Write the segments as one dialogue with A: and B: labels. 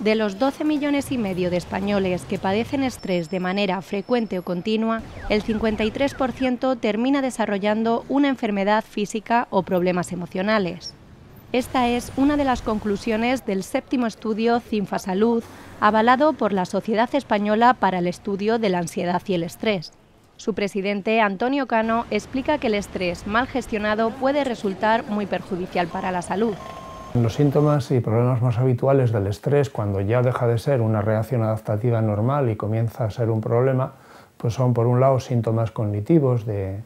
A: De los 12 millones y medio de españoles que padecen estrés de manera frecuente o continua, el 53% termina desarrollando una enfermedad física o problemas emocionales. Esta es una de las conclusiones del séptimo estudio Salud, avalado por la Sociedad Española para el Estudio de la Ansiedad y el Estrés. Su presidente, Antonio Cano, explica que el estrés mal gestionado puede resultar muy perjudicial para la salud.
B: Los síntomas y problemas más habituales del estrés, cuando ya deja de ser una reacción adaptativa normal y comienza a ser un problema, pues son por un lado síntomas cognitivos de,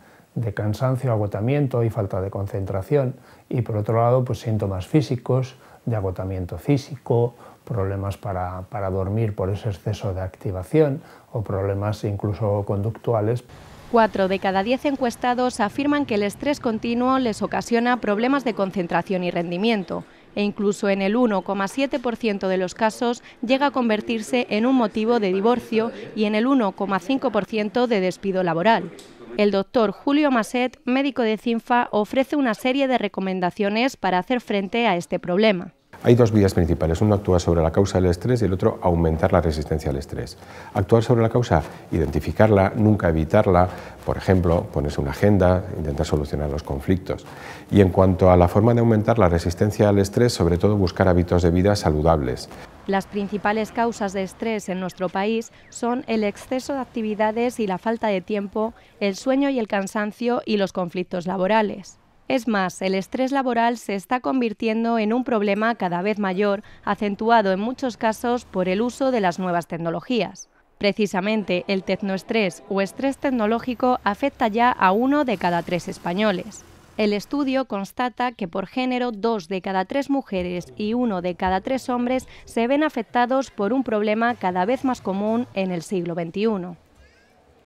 B: cansancio, agotamiento y falta de concentración, y por otro lado pues síntomas físicos de agotamiento físico, problemas para, para, dormir por ese exceso de activación o problemas incluso conductuales.
A: Cuatro de cada diez encuestados afirman que el estrés continuo les ocasiona problemas de concentración y rendimiento e incluso en el 1,7% de los casos llega a convertirse en un motivo de divorcio y en el 1,5% de despido laboral. El doctor Julio Masset, médico de CINFA, ofrece una serie de recomendaciones para hacer frente a este problema.
C: Hay dos vías principales, uno actúa sobre la causa del estrés y el otro aumentar la resistencia al estrés. Actuar sobre la causa, identificarla, nunca evitarla, por ejemplo, ponerse una agenda, intentar solucionar los conflictos. Y en cuanto a la forma de aumentar la resistencia al estrés, sobre todo buscar hábitos de vida saludables.
A: Las principales causas de estrés en nuestro país son el exceso de actividades y la falta de tiempo, el sueño y el cansancio y los conflictos laborales. Es más, el estrés laboral se está convirtiendo en un problema cada vez mayor, acentuado en muchos casos por el uso de las nuevas tecnologías. Precisamente, el tecnoestrés o estrés tecnológico afecta ya a uno de cada tres españoles. El estudio constata que por género dos de cada tres mujeres y uno de cada tres hombres se ven afectados por un problema cada vez más común en el siglo XXI.